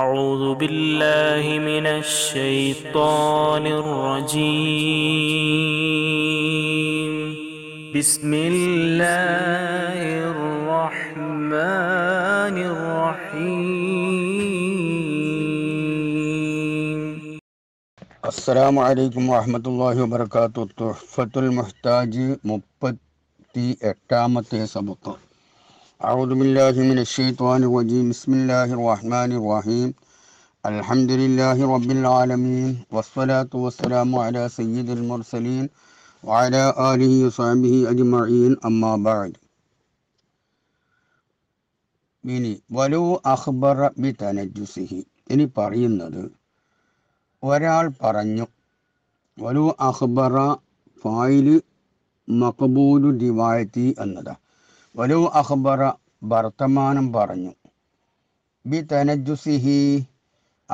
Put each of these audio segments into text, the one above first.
أعوذ بالله من الشيطان الرجيم بسم الله الرحمن الرحيم السلام عليكم ورحمة الله وبركاته تحفة المحتاج مبتي اقامة سبطان أعوذ بالله من الشيطان الرجيم بسم الله الرحمن الرحيم الحمد لله رب العالمين والصلاة والسلام على سيد المرسلين وعلى آله وصحبه أجمعين أما بعد يعني ولو أخبر بتنجسه തനജുസിഹി بارين പറയുന്നത് ഒരാൾ പറഞ്ഞു വലു അഹ്ബറ ഫായില് മക്ബൂലു ദിവായത്തി വലു അഹ്ബറ വർത്തമാനം പറഞ്ഞു ബി തനജുസിഹി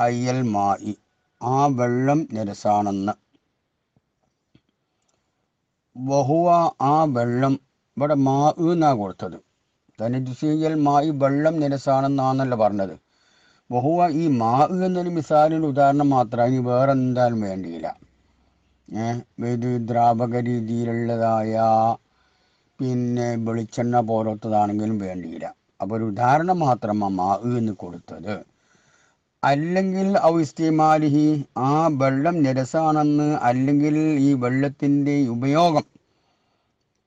അയ്യൽ മായി ആ വെള്ളം നിരസാണെന്ന് വഹുവ ആ വെള്ളം ഇവിടെ മാ എന്നാ കൊടുത്തത് തനജുസിയൽ മായി വെള്ളം നിരസാണെന്നാണല്ലോ പറഞ്ഞത് ബഹുവ ഈ മാ എന്നൊരു മിസാലിൻ്റെ ഉദാഹരണം മാത്രമാണ് ഇനി വേറെ എന്തായാലും വേണ്ടിയില്ല ഏഹ് വിദ്യുദ്രാപക രീതിയിലുള്ളതായ പിന്നെ വെളിച്ചെണ്ണ പോലത്തതാണെങ്കിലും വേണ്ടിയില്ല അപ്പോൾ ഒരു ഉദാഹരണം മാത്രം മാവ് എന്ന് കൊടുത്തത് അല്ലെങ്കിൽ ഔ ഇസ്തിമാലിഹി ആ വെള്ളം നിരസാണെന്ന് അല്ലെങ്കിൽ ഈ വെള്ളത്തിൻ്റെ ഉപയോഗം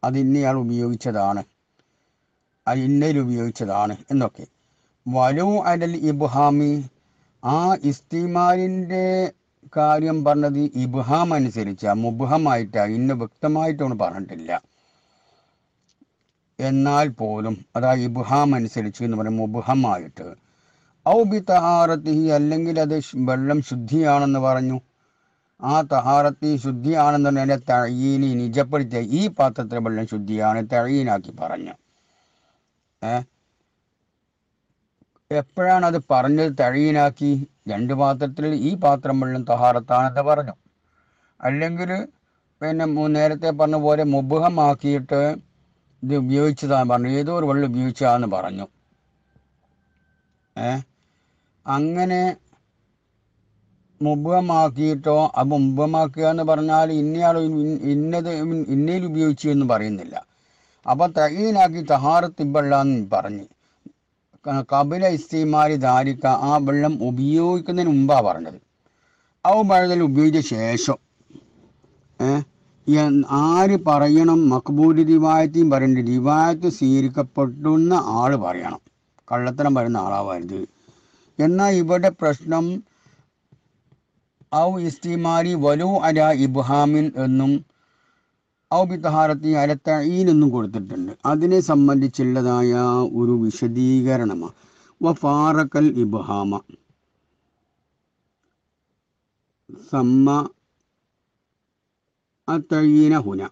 അത് ഇന്നയാൾ ഉപയോഗിച്ചതാണ് അത് ഇന്നയിൽ ഉപയോഗിച്ചതാണ് എന്നൊക്കെ വലു അലൽ ഇബ്ഹാമി ആ ഇസ്തിമാലിൻ്റെ കാര്യം പറഞ്ഞത് ഇബ്ഹാം അനുസരിച്ച് മുബ്ഹമായിട്ടാണ് ഇന്ന് വ്യക്തമായിട്ടൊന്നും പറഞ്ഞിട്ടില്ല എന്നാൽ പോലും അതായത് ഇബുഹാം അനുസരിച്ച് എന്ന് പറയുമ്പോൾ മുബുഹമായിട്ട് ഔ ബി തഹാറത്തി അല്ലെങ്കിൽ അത് വെള്ളം ശുദ്ധിയാണെന്ന് പറഞ്ഞു ആ തഹാറത്തി ശുദ്ധിയാണെന്ന് പറഞ്ഞാൽ തഴീനി നിജപ്പെടുത്തിയ ഈ പാത്രത്തിലെ വെള്ളം ശുദ്ധിയാണ് തഴീനാക്കി പറഞ്ഞു എപ്പോഴാണ് അത് പറഞ്ഞത് തഴീനാക്കി രണ്ട് പാത്രത്തിൽ ഈ പാത്രം വെള്ളം തഹാറത്താണെന്ന് പറഞ്ഞു അല്ലെങ്കിൽ പിന്നെ നേരത്തെ പറഞ്ഞ പോലെ മുബുഹമാക്കിയിട്ട് ഇത് ഉപയോഗിച്ചതാന്ന് പറഞ്ഞു ഏതോ ഒരു വെള്ളം ഉപയോഗിച്ചാന്ന് പറഞ്ഞു ഏ അങ്ങനെ മുബമാക്കിയിട്ടോ അത് മുബമാക്കുക എന്ന് പറഞ്ഞാൽ ഇന്നയാൾ ഇന്നത് ഇന്നയിൽ ഉപയോഗിച്ചു എന്ന് പറയുന്നില്ല അപ്പം തയ്യീനാക്കി തഹാറത്തിബള്ളാന്ന് പറഞ്ഞു കപില ഇസ്തിമാരി ധാരിക്ക ആ വെള്ളം ഉപയോഗിക്കുന്നതിന് മുമ്പാണ് പറഞ്ഞത് ആ വെള്ളത്തിൽ ഉപയോഗിച്ച ശേഷം ഏഹ് ആര് പറയണം മക്ബൂൽ റിവായത്തിയും പറയണ്ട റിവായത്ത് സ്വീകരിക്കപ്പെടുന്ന ആൾ പറയണം കള്ളത്തരം വരുന്ന ആളാവരുത് എന്നാൽ ഇവിടെ പ്രശ്നം ഔ ഇസ്തിമാരി വലു അല ഇബ്ഹാമിൻ എന്നും ഔ ബിതഹാരത്തി അല എന്നും കൊടുത്തിട്ടുണ്ട് അതിനെ സംബന്ധിച്ചുള്ളതായ ഒരു വിശദീകരണമാണ് വഫാറക്കൽ ഇബ്ഹാമ സമ്മ അത്തഴീന ഹുന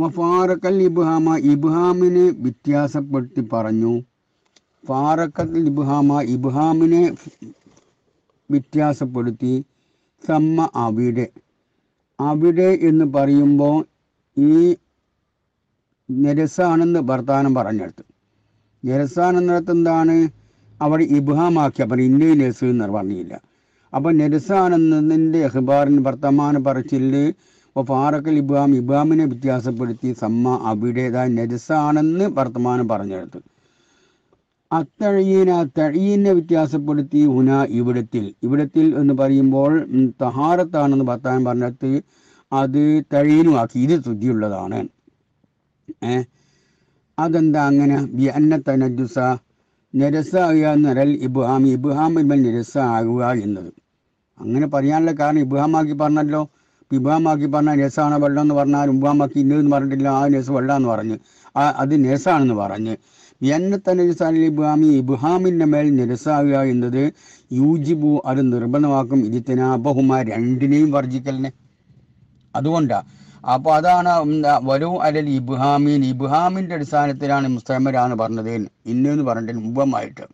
മഫാറക്കൽ ഇബ്ഹാമ ഇബ്ഹാമിനെ വ്യത്യാസപ്പെടുത്തി പറഞ്ഞു ഫാറക്കൽ ഇബ്ഹാമ ഇബ്ഹാമിനെ വ്യത്യാസപ്പെടുത്തി സമ്മ അവിടെ അവിടെ എന്ന് പറയുമ്പോൾ ഈ നിരസാണെന്ന് ഭർത്താനം പറഞ്ഞെടുത്ത് നിരസാനെന്നിടത്ത് എന്താണ് അവിടെ ഇബ്ഹാമാക്കി അപ്പം ഇന്നേ നെസ് എന്ന് പറഞ്ഞില്ല അപ്പം നെരസാൻ അഹ്ബാറിന് അഖബാറിന് വർത്തമാന പറച്ചിൽ അപ്പോൾ ഫാറക്കൽ ഇബാം ഇബാമിനെ വ്യത്യാസപ്പെടുത്തി സമ്മ അവിടേതായ നജസാണെന്ന് വർത്തമാനം പറഞ്ഞെടുത്തു അത്തഴീന തഴീനെ വ്യത്യാസപ്പെടുത്തി ഹുന ഇവിടത്തിൽ ഇവിടത്തിൽ എന്ന് പറയുമ്പോൾ തഹാറത്താണെന്ന് ഭർത്താൻ പറഞ്ഞിട്ട് അത് തഴീനുമാക്കി ഇത് ശുദ്ധിയുള്ളതാണ് ഏ അതെന്താ അങ്ങനെ ബി അന്ന തനജുസ നിരസാകുക എന്നരൽ ഇബുഹാം ഇബുഹാം ഇമ്മൽ ആകുക എന്നത് അങ്ങനെ പറയാനുള്ള കാരണം ഇബുഹാമാക്കി പറഞ്ഞല്ലോ ഇബാമാക്കി പറഞ്ഞാൽ നെസാണ് വെള്ളം എന്ന് പറഞ്ഞാൽ ഉബാമാക്കി എന്ന് പറഞ്ഞിട്ടില്ല ആ നെസ് വെള്ളം എന്ന് പറഞ്ഞ് ആ അത് നെസാണെന്ന് പറഞ്ഞ് തന്നെ ഇബ്ഹാമി ഇബ്ഹാമിൻ്റെ മേൽ നിരസാവുക എന്നത് യൂജിബു അത് നിർബന്ധമാക്കും ഇരുത്തിനാബഹുമ രണ്ടിനെയും വർജിക്കലിനെ അതുകൊണ്ടാണ് അപ്പോൾ അതാണ് വരൂ അലൽ ഇബ്ഹാമീൻ ഇബ്ഹാമിൻ്റെ അടിസ്ഥാനത്തിലാണ് മുസ്തമരാന്ന് പറഞ്ഞത് ഇന്നെന്ന് പറഞ്ഞിട്ട് മുമ്പമായിട്ട്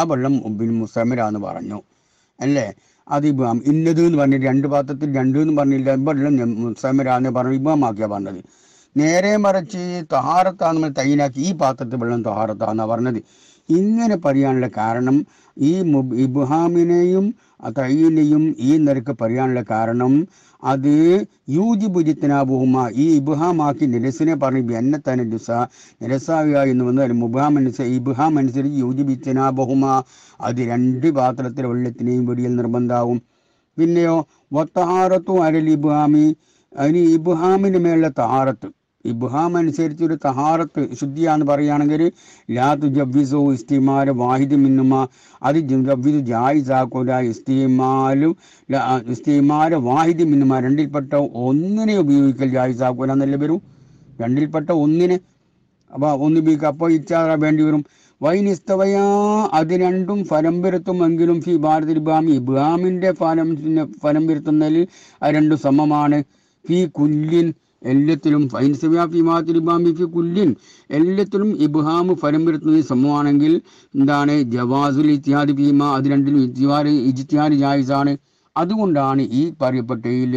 ആ വെള്ളം മുസ്തമരാന്ന് പറഞ്ഞു അല്ലേ അത് ഇബാം ഇന്നത് എന്ന് പറഞ്ഞ രണ്ട് പാത്രത്തിൽ രണ്ട് എന്ന് പറഞ്ഞില്ല ഇവിടെ സമരാന്ന് പറഞ്ഞു ഇബാമാക്കിയാണ് പറഞ്ഞത് നേരെ മറിച്ച് തഹാറത്താണ് തൈനാക്കി ഈ പാത്രത്തിൽ വെള്ളം തഹാറത്താന്നാണ് പറഞ്ഞത് ഇങ്ങനെ പറയാനുള്ള കാരണം ഈ ഇബ്ഹാമിനെയും തൈനെയും ഈ നിരക്ക് പറയാനുള്ള കാരണം അത് യൂജിബുജിത്തിനാബുഹുമ ഈ ഇബുഹാമാക്കി നിരസിനെ പറഞ്ഞ് ബെന്നത്തന ദുസ നിരസാവിയ എന്ന് വന്നാൽ മുബാമനുസരി ഇബുഹാമനുസരിച്ച് യൂജിബിത്തിനാബുഹുമ അത് രണ്ട് പാത്രത്തിലെ വെള്ളത്തിനെയും വെടിയിൽ നിർബന്ധമാവും പിന്നെയോ വത്തഹാറത്തു അരൽ ഇബുഹാമി അതിന് ഇബുഹാമിന് മേലുള്ള താറത്ത് ഇബ്ഹാം അനുസരിച്ച് ഒരു തഹാറത്ത് ശുദ്ധിയാന്ന് പറയുകയാണെങ്കിൽ ലാ തുജബ്ബിസോ ഇസ്തിമാൽ വാഹിദ് മിന്നുമ അത് ജബ്ബിസ് ജായിസാക്കൂല ഇസ്തിമാലും ഇസ്തിമാൽ വാഹിദ് മിന്നുമ രണ്ടിൽപ്പെട്ട ഒന്നിനെ ഉപയോഗിക്കൽ ജായിസാക്കൂല എന്നല്ലേ വരും രണ്ടിൽപ്പെട്ട ഒന്നിനെ അപ്പോൾ ഒന്ന് ഉപയോഗിക്കുക അപ്പോൾ ഇച്ഛാറ വേണ്ടി വരും വൈനിസ്തവയാ അത് രണ്ടും ഫലം പെരുത്തുമെങ്കിലും ഫി ഭാരതിൽ ഇബാമി ഇബാമിൻ്റെ ഫലം ഫലം പെരുത്തുന്നതിൽ ആ രണ്ടും സമമാണ് ഫി കുല്ലിൻ എല്ലാത്തിലും ഫൈൻസവ്യാഫിമാതിരിബാമിഫി കുല്യൻ എല്ലാത്തിലും ഇബ്ഹാമ് ഫലം വരുത്തുന്നത് സമൂഹമാണെങ്കിൽ എന്താണ് ജവാസുൽ ഇത്യാദി ഭീമ അത് രണ്ടിലും ഇജ്തിഹാർ ഇജ്തിഹാർ ജായിസാണ് അതുകൊണ്ടാണ് ഈ പറയപ്പെട്ടയിൽ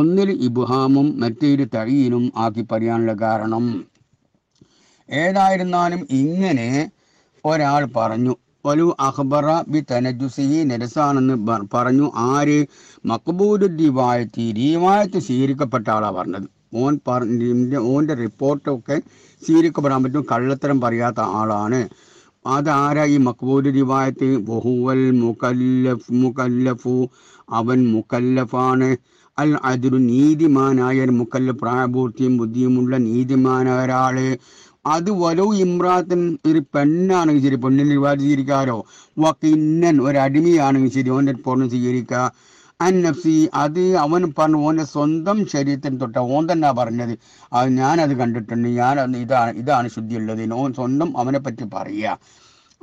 ഒന്നിൽ ഇബ്ഹാമും മറ്റേ തഴീനും ആക്കി പറയാനുള്ള കാരണം ഏതായിരുന്നാലും ഇങ്ങനെ ഒരാൾ പറഞ്ഞു വലു അഹ്ബറ ബി തനജുസിഹി നരസാണെന്ന് പറഞ്ഞു ആര് മക്ബൂദ് ദിവായത്തി രീവായത്ത് സ്വീകരിക്കപ്പെട്ട ആളാണ് പറഞ്ഞത് ഓൻ പറഞ്ഞ ഓൻ്റെ റിപ്പോർട്ടൊക്കെ സ്വീകരിക്കപ്പെടാൻ പറ്റും കള്ളത്തരം പറയാത്ത ആളാണ് അതാരാ ഈ മക്ബൂൽ റിവായത്ത് ബഹുവൽ മുക്കല്ലഫ് മുക്കല്ലഫു അവൻ മുക്കല്ലഫാണ് അൽ അതൊരു നീതിമാനായ മുക്കല്ല പ്രായപൂർത്തിയും ബുദ്ധിയുമുള്ള നീതിമാനായ ഒരാള് അത് വലോ ഇമ്രാത്തൻ ഒരു പെണ്ണാണെങ്കിൽ ശരി പെണ്ണിൽ വിവാഹം വക്കിന്നൻ ഒരു അടിമയാണെങ്കിൽ ശരി ഓൻ്റെ പൊണ്ണ് സ്വീകരിക്കുക അന്നഫ്സി അത് അവൻ പറഞ്ഞു ഓൻ്റെ സ്വന്തം ശരീരത്തിന് തൊട്ട ഓൻ തന്നെ പറഞ്ഞത് അത് ഞാനത് കണ്ടിട്ടുണ്ട് ഞാൻ ഇതാണ് ഇതാണ് ശുദ്ധിയുള്ളത് ഓൻ സ്വന്തം അവനെ പറ്റി പറയുക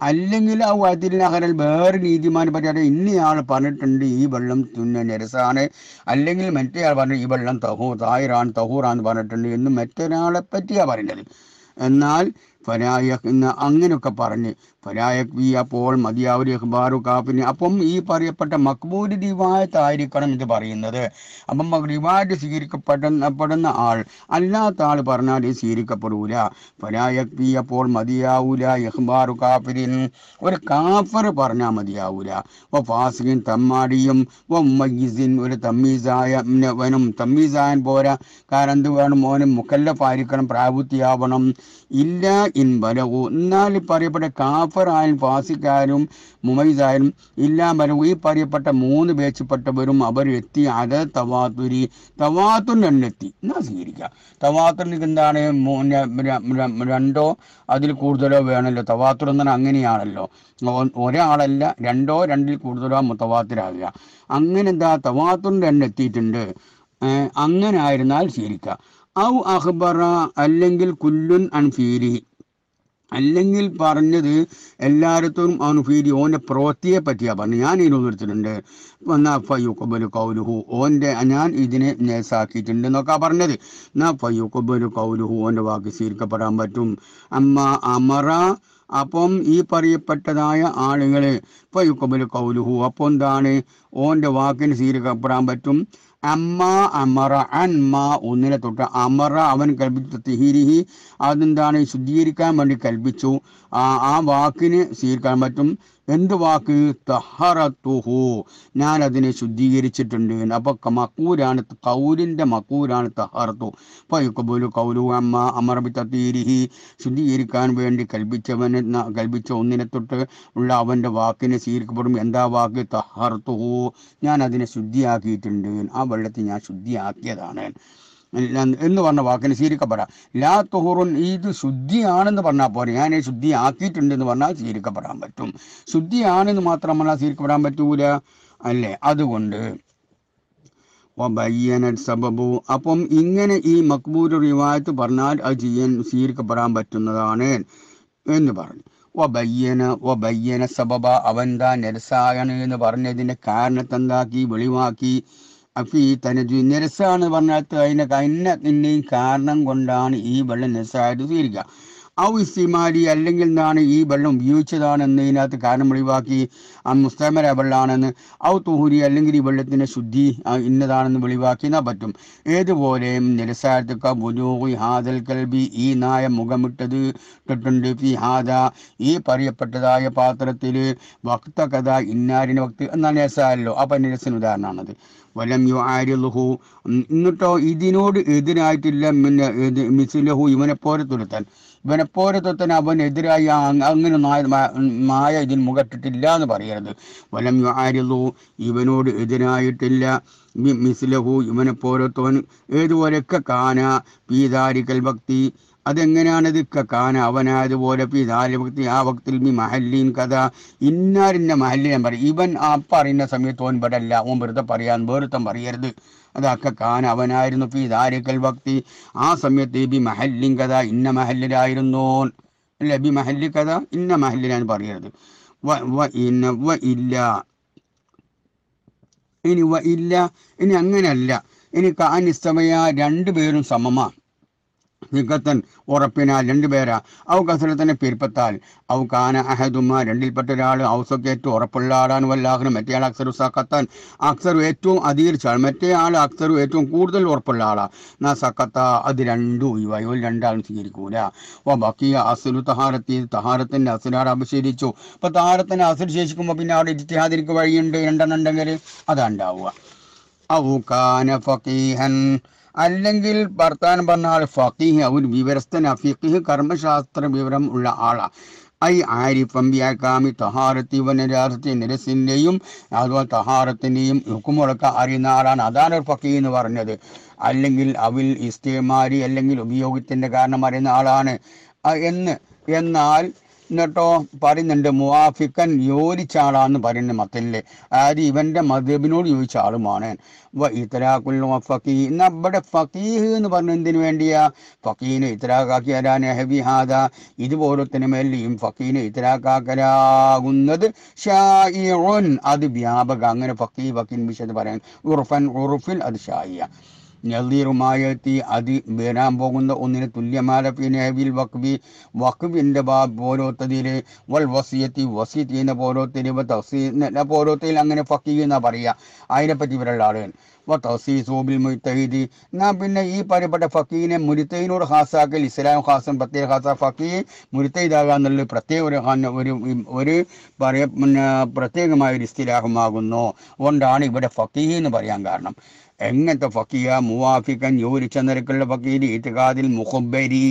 അല്ലെങ്കിൽ ആ വയത്തിനകരൽ വേറെ നീതിമാനെ പറ്റി ഇന്നയാൾ പറഞ്ഞിട്ടുണ്ട് ഈ വെള്ളം തുന്ന നിരസാണ് അല്ലെങ്കിൽ മറ്റേ ആൾ പറഞ്ഞു ഈ വെള്ളം തഹൂർ തായിറാൻ തഹൂറാന്ന് പറഞ്ഞിട്ടുണ്ട് എന്ന് മറ്റൊരാളെ പറ്റിയാണ് പറയുന്നത് എന്നാൽ ഫരായ അങ്ങനെയൊക്കെ പറഞ്ഞ് ഫലായക്വി അപ്പോൾ മതിയാവരി അഖ്ബാറു കാഫിന് അപ്പം ഈ പറയപ്പെട്ട മക്ബൂര് റിവായത്തായിരിക്കണം ഇത് പറയുന്നത് അപ്പം റിവായത്ത് സ്വീകരിക്കപ്പെടുന്ന ആൾ അല്ലാത്ത ആൾ പറഞ്ഞാൽ ഇത് സ്വീകരിക്കപ്പെടൂല ഫലായക്വി അപ്പോൾ മതിയാവൂല ഇഹ്ബാറു കാഫിരിൻ ഒരു കാഫർ പറഞ്ഞാൽ മതിയാവൂല ഓ ഫാസിൻ തമ്മാടിയും ഓ മയ്യസിൻ ഒരു തമ്മീസായ വനും തമ്മീസായൻ പോരാ കാരണം എന്ത് വേണം മോനും മുക്കല്ലഫായിരിക്കണം പ്രാപുത്തിയാവണം ഇല്ല ഇൻ ബലവു എന്നാൽ പറയപ്പെട്ട കാ മുസഫറായാലും ഫാസിക്കാരും മുമൈസായാലും ഇല്ലാമരും ഈ പറയപ്പെട്ട മൂന്ന് പേച്ചിൽപ്പെട്ടവരും അവർ എത്തി അത് തവാത്തുരി എത്തി എന്നാ സ്വീകരിക്കുക തവാത്തുനിക്ക് എന്താണ് രണ്ടോ അതിൽ കൂടുതലോ വേണമല്ലോ തവാത്തുർ എന്നാൽ അങ്ങനെയാണല്ലോ ഒരാളല്ല രണ്ടോ രണ്ടിൽ കൂടുതലോ മുത്തവാത്തിലാകുക അങ്ങനെ എന്താ തവാത്തുൻ്റെ എണ്ണ എത്തിയിട്ടുണ്ട് അങ്ങനെ ആയിരുന്നാൽ സ്വീകരിക്കുക ഔ അഹ്ബറ അല്ലെങ്കിൽ കുല്ലുൻ ഫീരി അല്ലെങ്കിൽ പറഞ്ഞത് എല്ലായിടത്തും അവൻ ഫീരി ഓൻ്റെ പ്രവൃത്തിയെ പറ്റിയാ പറഞ്ഞു ഞാൻ ഇരുന്നിടത്തിലുണ്ട് എന്നാ ഫയ്യൂക്കൊബലു കൗലുഹു ഓൻ്റെ ഞാൻ ഇതിനെ നേസാക്കിയിട്ടുണ്ട് എന്നൊക്കെ പറഞ്ഞത് എന്നാ ഫയ്യൂക്കൊബലു കൗലുഹു ഓൻ്റെ വാക്ക് സ്വീകരിക്കപ്പെടാൻ പറ്റും അമ്മ അമറ അപ്പം ഈ പറയപ്പെട്ടതായ ആളുകൾ ഫയ്യൂക്കൊബലു കൗലുഹു അപ്പം എന്താണ് ഓൻ്റെ വാക്കിന് സ്വീകരിക്കപ്പെടാൻ പറ്റും അമ്മ അമറ അൻമ ഒന്നിനെ തൊട്ട് അമറ അവൻ കൽപ്പിച്ചു തിഹിരിഹി അതെന്താണ് ശുദ്ധീകരിക്കാൻ വേണ്ടി കൽപ്പിച്ചു ആ ആ വാക്കിന് സ്വീകരിക്കാൻ പറ്റും എന്ത് വാക്ക് തഹറത്തുഹു ഞാൻ അതിനെ ശുദ്ധീകരിച്ചിട്ടുണ്ട് അപ്പൊ മക്കൂരാണ് കൗലിന്റെ മക്കൂരാണ് തഹറത്തു അപ്പോൾ യുക്കബുലു കൗലു അമ്മ അമർബി തീരിഹി ശുദ്ധീകരിക്കാൻ വേണ്ടി കൽപ്പിച്ചവന് കൽപ്പിച്ച ഒന്നിനെ തൊട്ട് ഉള്ള അവന്റെ വാക്കിനെ സ്വീകരിക്കപ്പെടും എന്താ വാക്ക് തഹറത്തുഹു ഞാൻ അതിനെ ശുദ്ധിയാക്കിയിട്ടുണ്ട് ആ വെള്ളത്തിൽ ഞാൻ ശുദ്ധിയാക്കിയതാണ് എന്ന് പറഞ്ഞ വാക്കിന് സ്വീകരിക്കപ്പെടാം ലാ തുഹുറുൻ ഇത് ശുദ്ധിയാണെന്ന് പറഞ്ഞാൽ പോരെ ഞാൻ ശുദ്ധിയാക്കിയിട്ടുണ്ട് എന്ന് പറഞ്ഞാൽ ശീരിക്കപ്പെടാൻ പറ്റും ശുദ്ധിയാണെന്ന് പറഞ്ഞാൽ ശീരിക്കപ്പെടാൻ പറ്റൂല അല്ലേ അതുകൊണ്ട് സബബു അപ്പം ഇങ്ങനെ ഈ മക്ബൂർ റിവായത്ത് പറഞ്ഞാൽ അത് ചെയ്യാൻ സ്വീകരിക്കപ്പെടാൻ പറ്റുന്നതാണ് എന്ന് പറഞ്ഞു വബയ്യന വബയ്യന സബബ അവൻ താൻ നെരസായണ് എന്ന് പറഞ്ഞതിൻ്റെ കാരണത്തെന്താക്കി വെളിവാക്കി അപ്പൊ ഈ തനജു നിരസാണ് പറഞ്ഞാൽ അതിനെ കന്ന നിന്നെയും കാരണം കൊണ്ടാണ് ഈ വെള്ളം നിരസായിട്ട് സ്വീകരിക്കുക ഔസ്തിമാരി അല്ലെങ്കിൽ എന്നാണ് ഈ വെള്ളം ഉപയോഗിച്ചതാണ് ഇതിനകത്ത് കാരണം വെളിവാക്കി ആ മുസ്തമര വെള്ളമാണെന്ന് ഔ തുഹുരി അല്ലെങ്കിൽ ഈ വെള്ളത്തിൻ്റെ ശുദ്ധി ഇന്നതാണെന്ന് വെളിവാക്കി എന്നാ പറ്റും ഏതുപോലെ നിരസാരത്തുക്ക ബുജൂഹി ഹാദൽ കൽബി ഈ നായ മുഖമിട്ടത് ഇട്ടിട്ടുണ്ട് ഫി ഹാദ ഈ പറയപ്പെട്ടതായ പാത്രത്തിൽ വക്ത കഥ ഇന്നാരിന് വക്ത് എന്നാണ് നിരസാരല്ലോ അപ്പം നിരസന ഉദാഹരണമാണത് വലം യു ആര്യലുഹു എന്നിട്ടോ ഇതിനോട് എതിരായിട്ടില്ല മിസ്ലഹു ഇവനെ പോലെ അവൻ അവനെതിരായി അങ്ങനെ മായ ഇതിൽ മുഖത്തിട്ടില്ല എന്ന് പറയരുത് വലം ആരുന്നു ഇവനോട് എതിരായിട്ടില്ല മിസ്ലഹു ഇവനെപ്പോരത്വൻ ഏതുപോലെയൊക്കെ കാന പീതാരിക്കൽ ഭക്തി ഇതൊക്കെ കാന അവനായതുപോലെ ഭക്തി ആ ഭക്തിൽ മി മഹല്ലീൻ കഥ ഇന്നാരിൻ്റെ മഹല്ലി ഞാൻ പറയും ഇവൻ ആ പറയുന്ന സമയത്ത് ഓൻ ഇവിടെ ഓൻ വെറുതെ പറയാൻ വേറുത്തം പറയരുത് അതൊക്കെ കാൻ അവനായിരുന്നു ഫി ദാരിക്കൽ ഭക്തി ആ സമയത്ത് ബി മഹല്ലിൻ കഥ ഇന്ന മഹല്ലിലായിരുന്നു അല്ലെ ബി മഹല്ലി കഥ ഇന്ന മഹല്ലിലാണ് പറയരുത് വ വ ഇന്ന വ ഇല്ല ഇനി വ ഇല്ല ഇനി അങ്ങനെയല്ല ഇനി കാൻ ഇസ്തമയ രണ്ടുപേരും സമമാണ് സിഖത്തൻ ഉറപ്പിനാൽ രണ്ടുപേരാ ഔ കസലത്തിന് പിരിപ്പത്താൽ ഔ കാന അഹദുമ രണ്ടിൽപ്പെട്ട ഒരാൾ ഔസൊക്കെ ഏറ്റവും ഉറപ്പുള്ള ആളാണ് വല്ലാഹനം മറ്റേയാൾ അക്സറു സഖത്തൻ അക്സറു ഏറ്റവും അധീർച്ചാൾ മറ്റേ ആൾ അക്സറു ഏറ്റവും കൂടുതൽ ഉറപ്പുള്ള ആളാ നാ സഖത്ത അത് രണ്ടും ഒഴിവായി ഒരു രണ്ടാളും സ്വീകരിക്കൂല ഓ ബാക്കി അസുലു തഹാരത്തി തഹാരത്തിൻ്റെ അസുലാർ അഭിഷേചിച്ചു അപ്പോൾ തഹാരത്തിൻ്റെ അസുൽ ശേഷിക്കുമ്പോൾ പിന്നെ അവിടെ ഇജ്തിഹാദിക്ക് വഴിയുണ്ട് രണ്ടെന്നുണ്ടെങ്കിൽ അതാ അതാണ്ടാവുക ഔ കാന ഫക്കീഹൻ അല്ലെങ്കിൽ ഭർത്താൻ പറഞ്ഞ ആൾ ഫക്കീഹ് ഒരു വിവരസ്ഥൻ അഫീഖ് കർമ്മശാസ്ത്ര വിവരം ഉള്ള ആളാണ് ഐ ആരിഫംബിയാക്കാമി തഹാരത്തി വനരാസത്തി നിരസിൻ്റെയും അതുപോലെ തഹാരത്തിൻ്റെയും ഉക്കുമുളക്ക അറിയുന്ന ആളാണ് അതാണ് ഒരു ഫക്കീ എന്ന് പറഞ്ഞത് അല്ലെങ്കിൽ അവിൽ ഇസ്തേമാരി അല്ലെങ്കിൽ ഉപയോഗത്തിൻ്റെ കാരണം അറിയുന്ന ആളാണ് എന്ന് എന്നാൽ എന്നിട്ടോ പറയുന്നുണ്ട് മുവാഫിക്കൻ യോജിച്ചാളാന്ന് പറയുന്നത് മത്തല്ലേ അതായത് ഇവൻ്റെ മദബിനോട് ചോദിച്ച ആളുമാണ് ഇത്തരാക്കുള്ള ഫക്കീ എന്നാ ഇവിടെ ഫക്കീഹ് എന്ന് പറഞ്ഞ എന്തിനു വേണ്ടിയാ ഫക്കീനെ ഇത്തരാക്കാക്കി അരാൻ ഹബി ഇതുപോലെ തന്നെ മേലെയും ഫക്കീനെ ഇത്തരാക്കാക്കലാകുന്നത് അത് വ്യാപക അങ്ങനെ ഫക്കീ ഫക്കീൻ വിശദ പറയാൻ ഉറുഫൻ ഉറുഫിൽ അത് ഷായിയ നദീറുമായത്തി അത് വരാൻ പോകുന്ന ഒന്നിന് തുല്യമായ പിന്നെവിൽ വഖബി വഖബിൻ്റെ ബാ പോരോത്തതിൽ വൽ വസിയത്തി വസി വസീത്തിനെ പോരോത്തിന് തഫ്സീനെ പോരോത്തയിൽ അങ്ങനെ ഫക്കി എന്നാ പറയുക അതിനെപ്പറ്റി ഇവരുള്ള ആളുകൾ വ സോബിൽ മുത്തഹിദി നാം പിന്നെ ഈ പറയപ്പെട്ട ഫക്കീനെ മുരിത്തൈനോട് ഹാസാക്കൽ ഇസ്ലാം ഹാസൻ പ്രത്യേക ഹാസ ഫക്കീ മുരിത്തൈദാകുക എന്നുള്ള പ്രത്യേക ഒരു ഒരു ഒരു പറയ പ്രത്യേകമായ ഒരു സ്ഥിരാഹമാകുന്നു അതുകൊണ്ടാണ് ഇവിടെ ഫക്കീ എന്ന് പറയാൻ കാരണം എങ്ങനത്തെ ഫക്കീയ മുവാഫിക്കൻ യൂരിച്ച നിരക്കുള്ള ഫക്കീൽ ഇത്തികാദിൽ മുഹബരി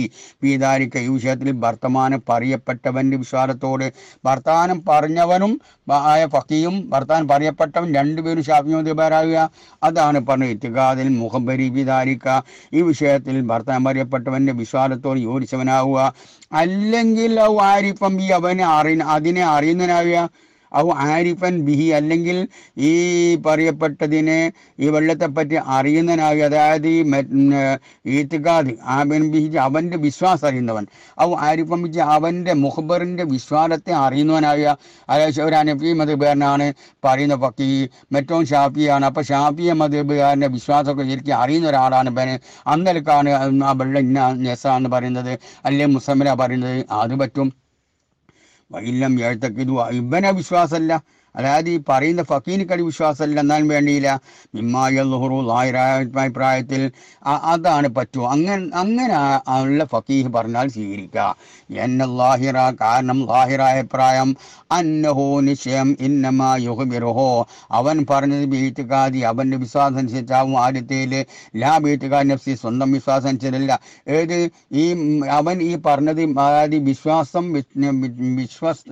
പീതാരിക്ക യൂഷത്തിൽ വിഷയത്തിൽ വർത്തമാനം പറയപ്പെട്ടവൻ്റെ വിശ്വാസത്തോട് വർത്താനം പറഞ്ഞവനും ആയ ഫക്കീയും വർത്താനം പറയപ്പെട്ടവൻ രണ്ടുപേരും ഷാഫിമതിപരാകുക അതാണ് പറഞ്ഞത് ഇത്തികാദിൽ മുഹബരി പീതാരിക്ക ഈ വിഷയത്തിൽ വർത്താനം പറയപ്പെട്ടവൻ്റെ വിശ്വാസത്തോട് യോരിച്ചവനാവുക അല്ലെങ്കിൽ ഔ ആരിപ്പം ഈ അവനെ അറി അതിനെ അറിയുന്നവനാവുക ഔ ആരിഫൻ ബിഹി അല്ലെങ്കിൽ ഈ പറയപ്പെട്ടതിനെ ഈ വെള്ളത്തെപ്പറ്റി അറിയുന്നതിനായി അതായത് ഈ ഈത്തിക്കാദ് ആബിൻ ബിഹി അവൻ്റെ വിശ്വാസം അറിയുന്നവൻ ഔ ആരിഫൻ ബിജി അവൻ്റെ മുഹബറിൻ്റെ വിശ്വാസത്തെ അറിയുന്നവനായ അതായത് അനഫി മതബേറിനാണ് പറയുന്ന പക്കി മറ്റോ ഷാഫിയാണ് അപ്പോൾ ഷാഫിയ മതബേറിൻ്റെ വിശ്വാസമൊക്കെ ശരിക്കും അറിയുന്ന ഒരാളാണ് ഇവന് അന്നലക്കാണ് ആ വെള്ളം ഇന്ന നെസ എന്ന് പറയുന്നത് അല്ലെ മുസമ്മല പറയുന്നത് അത് പറ്റും وإن لم يعتقدوا أي بنى بشواص الله അതായത് ഈ പറയുന്ന ഫക്കീനിക്കടി വിശ്വാസമല്ല എന്നാലും വേണ്ടിയില്ല മിമ്മായ ലുഹുറു പ്രായത്തിൽ അതാണ് പറ്റുമോ അങ്ങനെ അങ്ങനെ ഉള്ള ഫക്കീഹ് പറഞ്ഞാൽ സ്വീകരിക്കുക എന്നെ ലാഹിറ കാരണം ലാഹിറായ പ്രായം അന്നഹോ നിശ്ചയം ഇന്നമാ യുഹബിറുഹോ അവൻ പറഞ്ഞത് ബീറ്റുകാതി അവൻ്റെ വിശ്വാസം അനുസരിച്ചാവും ആദ്യത്തേൽ ലാ ബീത്തുകാ നഫ്സി സ്വന്തം വിശ്വാസം അനുസരിച്ചല്ല ഏത് ഈ അവൻ ഈ പറഞ്ഞത് അതായത് വിശ്വാസം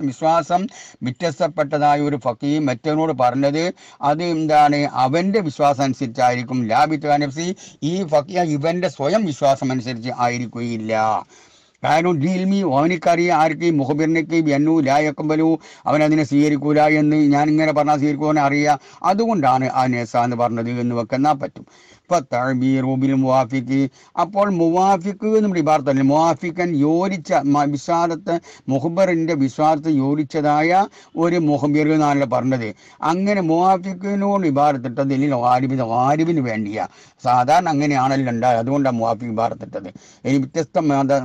വിശ്വാസം വ്യത്യസ്തപ്പെട്ടതായ ഒരു ഫക്കീ മറ്റവനോട് പറഞ്ഞത് അത് എന്താണ് അവൻ്റെ വിശ്വാസം അനുസരിച്ചായിരിക്കും ലാബിത്ത് നഫ്സി ഈ ഫക്കീ ഇവൻ്റെ സ്വയം വിശ്വാസം അനുസരിച്ച് ആയിരിക്കുകയില്ല കാരണം ഡീൽമി അവനിക്കറിയാം ആർക്ക് മുഹബിറിനേക്ക് എന്നു ലായക്കമ്പലു അവൻ അതിനെ സ്വീകരിക്കൂല എന്ന് ഞാൻ ഇങ്ങനെ പറഞ്ഞാൽ സ്വീകരിക്കുവാൻ അറിയാം അതുകൊണ്ടാണ് ആ നേസ എന്ന് പറഞ്ഞത് എന്ന് വെക്കുന്ന പറ്റും അപ്പോൾ മുവാഫിക്ക് എന്ന് ഇബാർത്തല്ല മുവാഫിക്കൻ യോജിച്ച വിശാദത്തെ മുഹബറിന്റെ വിശ്വാസത്തെ യോജിച്ചതായ ഒരു മുഹബിർ എന്നാണ് പറഞ്ഞത് അങ്ങനെ മുവാഫിക്കിനോട് വിഭാഗത്തിട്ടത് ഇനി വാരിബിന് വാരിബിന് വേണ്ടിയ സാധാരണ അങ്ങനെയാണല്ലോ ഉണ്ടായത് അതുകൊണ്ടാണ് മുവാഫി വിഭാഗത്തിട്ടത് ഇനി വ്യത്യസ്ത മത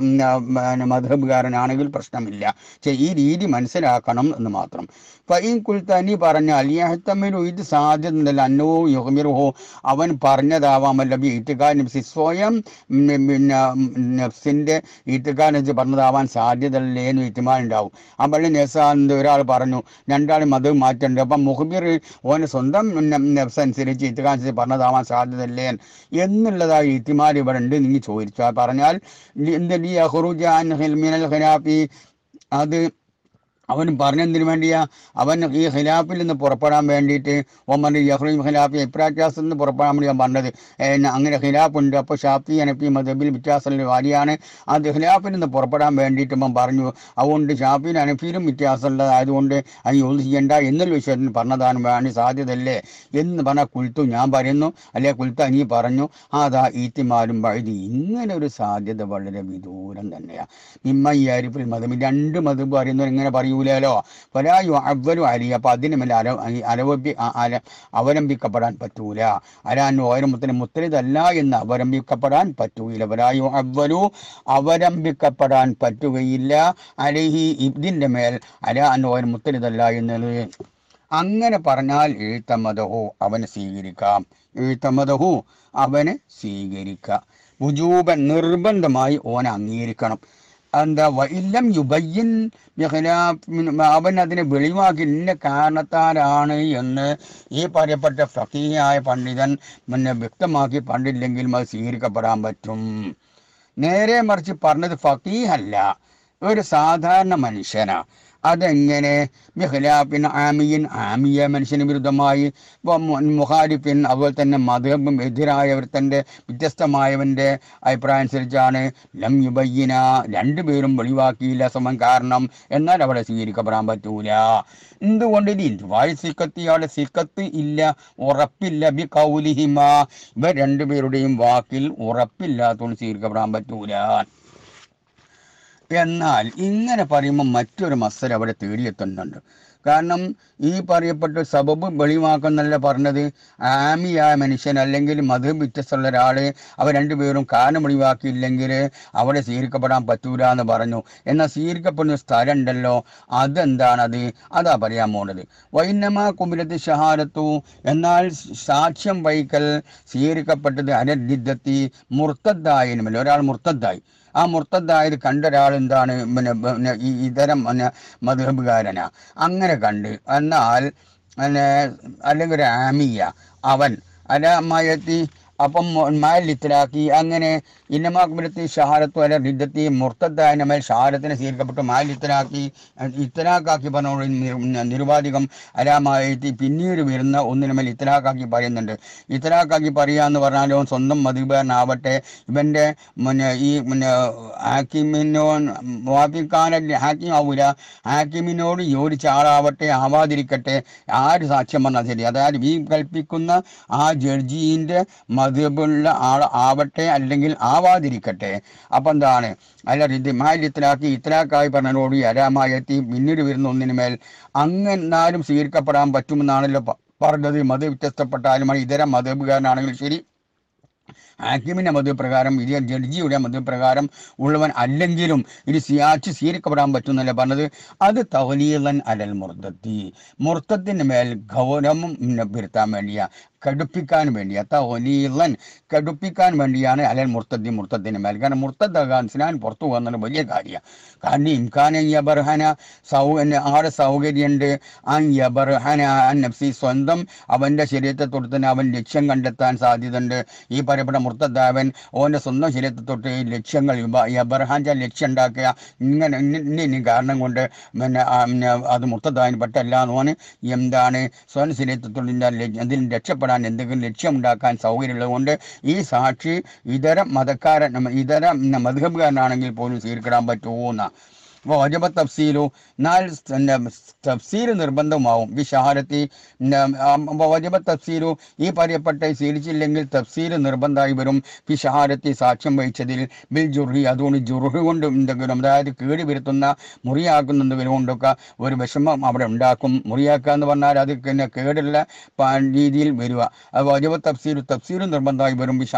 മധുബുകാരനാണെങ്കിൽ പ്രശ്നമില്ല പക്ഷേ ഈ രീതി മനസ്സിലാക്കണം എന്ന് മാത്രം ഫൈം കുൽത്താനി പറഞ്ഞാൽ ഇത് സാധ്യത അന്നോ യുഹമിറുഹോ അവൻ പറഞ്ഞതാ പറഞ്ഞതാവാമല്ലോ ഈറ്റുകാൻ സിസ്വയം പിന്നെ നെഫ്സിൻ്റെ ഈറ്റുകാൻ വെച്ച് പറഞ്ഞതാവാൻ സാധ്യതയില്ലേ എന്ന് ഈറ്റുമാനുണ്ടാവും അപ്പോൾ നെസാന്ത് ഒരാൾ പറഞ്ഞു രണ്ടാളും മത മാറ്റുണ്ട് അപ്പം മുഹബിർ ഓന് സ്വന്തം നെഫ്സ് അനുസരിച്ച് ഈറ്റുകാരൻ പറഞ്ഞതാവാൻ സാധ്യതയില്ലേ എന്നുള്ളതായി ഈറ്റുമാർ ഇവിടെ ഉണ്ട് നീ ചോദിച്ചാൽ പറഞ്ഞാൽ അത് അവൻ പറഞ്ഞതിന് വേണ്ടിയാ അവൻ ഈ ഖിലാഫിൽ നിന്ന് പുറപ്പെടാൻ വേണ്ടിയിട്ട് ഒമർ യഹ്റീം ഖിലാഫ് ഇപ്രാറ്റാസിൽ നിന്ന് പുറപ്പെടാൻ വേണ്ടി ഞാൻ പറഞ്ഞത് അങ്ങനെ ഖിലാഫുണ്ട് അപ്പോൾ ഷാഫി അനഫി മദബിൽ വ്യത്യാസത്തിൻ്റെ വാരിയാണ് അത് ഖിലാഫിൽ നിന്ന് പുറപ്പെടാൻ വേണ്ടിയിട്ട് അവൻ പറഞ്ഞു അതുകൊണ്ട് ഷാഫിയും അനഫിയിലും വ്യത്യാസമുള്ളതായതുകൊണ്ട് അത് യൂസ് ചെയ്യണ്ട എന്നൊരു വിഷയത്തിന് പറഞ്ഞതാണ് വേണ്ടി സാധ്യതയല്ലേ എന്ന് പറഞ്ഞാൽ കുൽത്തു ഞാൻ പറയുന്നു അല്ലെ കുൽത്ത നീ പറഞ്ഞു അതാ ഈത്തിമാരും വഴുതി ഇങ്ങനെ ഒരു സാധ്യത വളരെ വിദൂരം തന്നെയാണ് നിമ്മ ഈ അരിപ്പിൽ മതം രണ്ട് മതം പറയുന്നവർ ഇങ്ങനെ പറയൂ കഴിയൂലല്ലോ പലായു അവരു അലി അപ്പൊ അതിന് മേലെ അര അവലംബിക്കപ്പെടാൻ പറ്റൂല അരാൻ ഓരമത്തിന് മുത്തലിതല്ല എന്ന് അവലംബിക്കപ്പെടാൻ പറ്റൂല പലായു അവരു അവലംബിക്കപ്പെടാൻ പറ്റുകയില്ല അലഹി ഇതിൻ്റെ മേൽ അരാൻ ഓരോ മുത്തലിതല്ല എന്നത് അങ്ങനെ പറഞ്ഞാൽ എഴുത്തമതഹു അവന് സ്വീകരിക്കാം എഴുത്തമതഹു അവന് സ്വീകരിക്കാം വുജൂബൻ നിർബന്ധമായി ഓനെ അംഗീകരിക്കണം എന്താ വൈല്യം യുബയ്യൻ അവൻ അതിനെ വെളിവാക്കി ഇന്ന കാരണത്താലാണ് എന്ന് ഈ പറയപ്പെട്ട ഫക്കീയായ പണ്ഡിതൻ പിന്നെ വ്യക്തമാക്കി പണ്ടില്ലെങ്കിൽ അത് സ്വീകരിക്കപ്പെടാൻ പറ്റും നേരെ മറിച്ച് പറഞ്ഞത് ഫക്കീഹല്ല ഒരു സാധാരണ മനുഷ്യനാണ് അതെങ്ങനെ ബിഹ്ലാഫിൻ ആമിയിൻ ആമിയ മനുഷ്യന് വിരുദ്ധമായി മുഖാലിഫിൻ അതുപോലെ തന്നെ എതിരായവർ തൻ്റെ വ്യത്യസ്തമായവൻ്റെ അഭിപ്രായം അനുസരിച്ചാണ് ലം യുബയ്യന രണ്ടുപേരും വെളിവാക്കിയില്ല സമം കാരണം എന്നാൽ അവിടെ സ്വീകരിക്കപ്പെടാൻ പറ്റൂല എന്തുകൊണ്ട് ഇത് ഇന്ത്യ സിക്കത്ത് അവിടെ സിക്കത്ത് ഇല്ല ഉറപ്പില്ല ബി കൗലിഹിമ ഇവ രണ്ടുപേരുടെയും വാക്കിൽ ഉറപ്പില്ലാത്തതുകൊണ്ട് സ്വീകരിക്കപ്പെടാൻ പറ്റൂല എന്നാൽ ഇങ്ങനെ പറയുമ്പോൾ മറ്റൊരു മസ്സൽ അവിടെ തേടിയെത്തുന്നുണ്ട് കാരണം ഈ പറയപ്പെട്ട സബബ് വെളിവാക്കുന്നല്ല പറഞ്ഞത് ആമിയായ മനുഷ്യൻ അല്ലെങ്കിൽ മത വ്യത്യസ്തമുള്ള ഒരാളെ അവർ രണ്ടുപേരും കാരണം വെളിവാക്കിയില്ലെങ്കിൽ അവിടെ സ്വീകരിക്കപ്പെടാൻ പറ്റൂല എന്ന് പറഞ്ഞു എന്നാൽ സ്വീകരിക്കപ്പെടുന്ന സ്ഥലം ഉണ്ടല്ലോ അതെന്താണത് അതാ പറയാൻ പോണത് വൈനമ കുമിരത്ത് ഷഹാരത്തു എന്നാൽ സാക്ഷ്യം വഹിക്കൽ സ്വീകരിക്കപ്പെട്ടത് അനർജിദ്ധത്തി മുർത്തദ്ദായനുമല്ല ഒരാൾ മുർത്തദ്ദായി ആ മുർത്തദ്ദായത് കണ്ട ഒരാൾ എന്താണ് പിന്നെ പിന്നെ ഈ ഇതരം പിന്നെ മധുഹബുകാരനാ അങ്ങനെ കണ്ട് എന്നാൽ പിന്നെ അല്ലെങ്കിൽ ഒരു ആമിയ അവൻ അല മയത്തി അപ്പം മാലിത്തിലാക്കി അങ്ങനെ ഇന്നമാക്കുമ്പലത്തി ഷഹാരത്തു അല്ല റിദ്ദത്തി മുർത്തത്തായനമേൽ ഷഹാരത്തിനെ സ്വീകരിക്കപ്പെട്ടു മാലിത്തിലാക്കി ഇത്തലാക്കാക്കി പറഞ്ഞോളി നിരുപാധികം അലാമായെത്തി പിന്നീട് വരുന്ന ഒന്നിനുമേൽ ഇത്തലാക്കാക്കി പറയുന്നുണ്ട് ഇത്തലാക്കാക്കി പറയാന്ന് പറഞ്ഞാലോ സ്വന്തം മധുബാരനാവട്ടെ ഇവൻ്റെ ഈ ഹാക്കിമിനോ വാപ്പിക്കാനല്ല ഹാക്കിം ആവൂല ഹാക്കിമിനോട് യോജിച്ച ആളാവട്ടെ ആവാതിരിക്കട്ടെ ആര് സാക്ഷ്യം പറഞ്ഞാൽ ശരി അതായത് വീ കൽപ്പിക്കുന്ന ആ ജഡ്ജിൻ്റെ അതിബുള്ള ആൾ ആവട്ടെ അല്ലെങ്കിൽ ആവാതിരിക്കട്ടെ അപ്പം എന്താണ് അല്ല റിദ്മാൽ ഇത്തലാക്കി ഇത്രാക്കായി പറഞ്ഞതിനോട് അരാമായത്തി പിന്നീട് വരുന്ന ഒന്നിനുമേൽ അങ്ങെന്നാലും സ്വീകരിക്കപ്പെടാൻ പറ്റുമെന്നാണല്ലോ പറഞ്ഞത് മത വ്യത്യസ്തപ്പെട്ടാലും ഇതര മതകാരനാണെങ്കിലും ശരി ആക്കിമിൻ്റെ മതപ്രകാരം ഇത് ജഡ്ജിയുടെ മതപ്രകാരം ഉള്ളവൻ അല്ലെങ്കിലും ഇത് സിയാച്ച് സ്വീകരിക്കപ്പെടാൻ പറ്റുന്നല്ല പറഞ്ഞത് അത് തവലീലൻ അലൽ മുർദത്തി മുർത്തത്തിന് മേൽ ഗൗരവം വരുത്താൻ വേണ്ടിയ കടുപ്പിക്കാൻ വേണ്ടിയ തവലീലൻ കടുപ്പിക്കാൻ വേണ്ടിയാണ് അലൽ മുർത്തത്തി മുർത്തത്തിൻ്റെ മേൽ കാരണം മുർത്തത്താകാൻ സ്നാൻ പുറത്തു പോകുന്നത് വലിയ കാര്യമാണ് കാരണം ഇംഖാൻ യബർഹന സൗ ആടെ സൗകര്യമുണ്ട് ആ യബർഹന ആ നഫ്സി സ്വന്തം അവൻ്റെ ശരീരത്തെ തൊട്ട് തന്നെ അവൻ ലക്ഷ്യം കണ്ടെത്താൻ സാധ്യതയുണ്ട് ഈ പറയപ്പെട്ട മുർത്തദാവൻ ഓൻ്റെ സ്വന്തം ശരീരത്തെ തൊട്ട് ലക്ഷ്യങ്ങൾ ബർഹാൻ്റെ ലക്ഷ്യം ഉണ്ടാക്കുക ഇങ്ങനെ ഇന്ന കാരണം കൊണ്ട് പിന്നെ അത് മുർത്തദാവിന് പറ്റല്ല ഓന് എന്താണ് സ്വന്തം ശരീരത്തെ തൊട്ടിൻ്റെ അതിൽ രക്ഷപ്പെടാൻ എന്തെങ്കിലും ലക്ഷ്യം ഉണ്ടാക്കാൻ സൗകര്യമുള്ളതുകൊണ്ട് ഈ സാക്ഷി ഇതര മതക്കാരൻ ഇതര മധുഹബുകാരനാണെങ്കിൽ പോലും സ്വീകരിക്കാൻ പറ്റുമോ എന്നാണ് വജബ തഫ്സീലു എന്നാൽ തഫ്സീൽ നിർബന്ധമാവും ബി ഷഹാരത്തി വജബ തഫ്സീലു ഈ പറയപ്പെട്ട ശീലിച്ചില്ലെങ്കിൽ തഫ്സീൽ നിർബന്ധമായി വരും ബി സാക്ഷ്യം വഹിച്ചതിൽ ബിൽ ജുർഹി അതുകൊണ്ട് ജുർഹി കൊണ്ട് എന്തെങ്കിലും അതായത് കേടി വരുത്തുന്ന മുറിയാക്കുന്ന എന്തെങ്കിലും കൊണ്ടൊക്കെ ഒരു വിഷമം അവിടെ ഉണ്ടാക്കും മുറിയാക്കുക എന്ന് പറഞ്ഞാൽ അത് പിന്നെ കേടുള്ള രീതിയിൽ വരിക അത് വജബ തഫ്സീലു തഫ്സീൽ നിർബന്ധമായി വരും ബി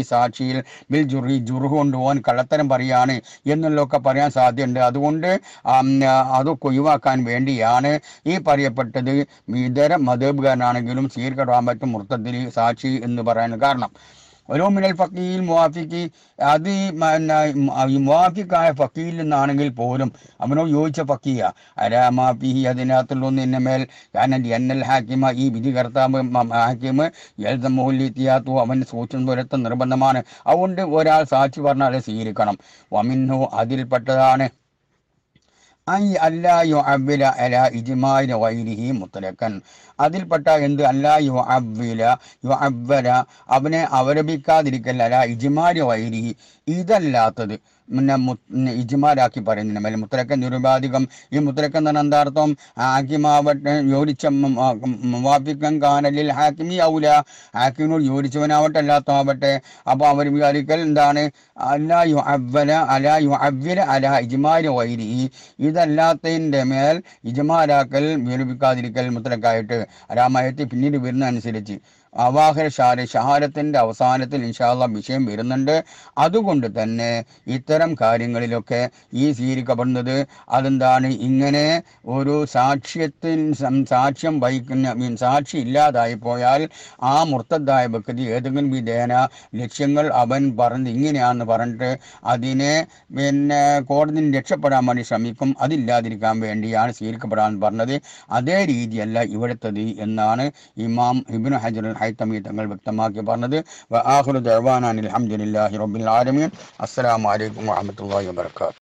ഈ സാക്ഷിയിൽ ബിൽ ജുർഹി ജുർഹു കൊണ്ട് ഓൻ കള്ളത്തരം പറയാണ് എന്നുള്ളതൊക്കെ പറയാൻ സാധ്യതയുണ്ട് അതുകൊണ്ട് കൊണ്ട് അതൊക്കെ ഒഴിവാക്കാൻ വേണ്ടിയാണ് ഈ പറയപ്പെട്ടത് ഇതര മതേബുകാരനാണെങ്കിലും സ്വീകരിക്കടാൻ മൃത്തത്തിൽ സാക്ഷി എന്ന് പറയാൻ കാരണം ഓരോ മിനൽ ഫക്കീൽ മുവാഫിക്ക് അത് ഈ മുവാഫിക്കായ ഫക്കീൽ നിന്നാണെങ്കിൽ പോലും അവനോ യോജിച്ച ഫക്കീയ അരാമാഫി അതിനകത്തുള്ളൊന്ന് എന്നെ മേൽ കാരണം എന്നൽ ഹാക്കിമ ഈ വിധികർത്താവ് ഹാക്കിം എൽതമോലിത്തിയാത്തു അവൻ സൂക്ഷ്മ ദുരത്വ നിർബന്ധമാണ് അതുകൊണ്ട് ഒരാൾ സാക്ഷി പറഞ്ഞാൽ സ്വീകരിക്കണം വമിന്നു അതിൽപ്പെട്ടതാണ് അതിൽപ്പെട്ട എന്ത് അല്ല യു യു അവ്വല അവനെ അവലപിക്കാതിരിക്കൽ അല ഇജിമാരി വൈരിഹി ഇതല്ലാത്തത് പിന്നെ ഇജ്മാലാക്കി പറയുന്നില്ല അല്ലെങ്കിൽ മുത്തലക്ക നിരുപാധികം ഈ മുത്തലക്ക തന്നെ എന്താർത്ഥം ആക്കിമാവട്ടെ യോജിച്ച മുവാഫിക്കം കാനലിൽ ഹാക്കിമി ആവൂല ഹാക്കിമിനോട് യോജിച്ചവനാവട്ടെ അല്ലാത്തവട്ടെ അപ്പോൾ അവർ വിചാരിക്കൽ എന്താണ് അല്ല യു അവല അല യു അല ഇജ്മാലി വൈരി ഇതല്ലാത്തതിൻ്റെ മേൽ ഇജിമാരാക്കൽ വിരൂപിക്കാതിരിക്കൽ മുത്തലക്കായിട്ട് രാമായത്തിൽ പിന്നീട് വരുന്നതനുസരിച്ച് അനുസരിച്ച് അവാഹർ ഷാര് ഷഹാരത്തിൻ്റെ അവസാനത്തിൽ ഇൻഷാല്ല വിഷയം വരുന്നുണ്ട് അതുകൊണ്ട് തന്നെ ഇത്തരം കാര്യങ്ങളിലൊക്കെ ഈ സ്വീകരിക്കപ്പെടുന്നത് അതെന്താണ് ഇങ്ങനെ ഒരു സാക്ഷ്യത്തിൻ സാക്ഷ്യം വഹിക്കുന്ന മീൻ സാക്ഷി ഇല്ലാതായി പോയാൽ ആ മുർത്തദ്ദായ വ്യക്തി ഏതെങ്കിലും വിധേന ലക്ഷ്യങ്ങൾ അവൻ പറഞ്ഞ് ഇങ്ങനെയാണെന്ന് പറഞ്ഞിട്ട് അതിനെ പിന്നെ കോടതി രക്ഷപ്പെടാൻ വേണ്ടി ശ്രമിക്കും അതില്ലാതിരിക്കാൻ വേണ്ടിയാണ് സ്വീകരിക്കപ്പെടാൻ പറഞ്ഞത് അതേ രീതിയല്ല ഇവിടുത്തത് എന്നാണ് ഇമാം ഇബിൻ ഹജറുൽ ഹൈത്തമി തങ്ങൾ വ്യക്തമാക്കി പറഞ്ഞത് വ ആഹുർ ദഴവാനാൻ അലഹമുല്ലാഹി റബ്ബിൽ ആലമീൻ അസ്സലാമലൈക്കും വാഹമത്തല്ലാഹി വാബർക്കാത്തു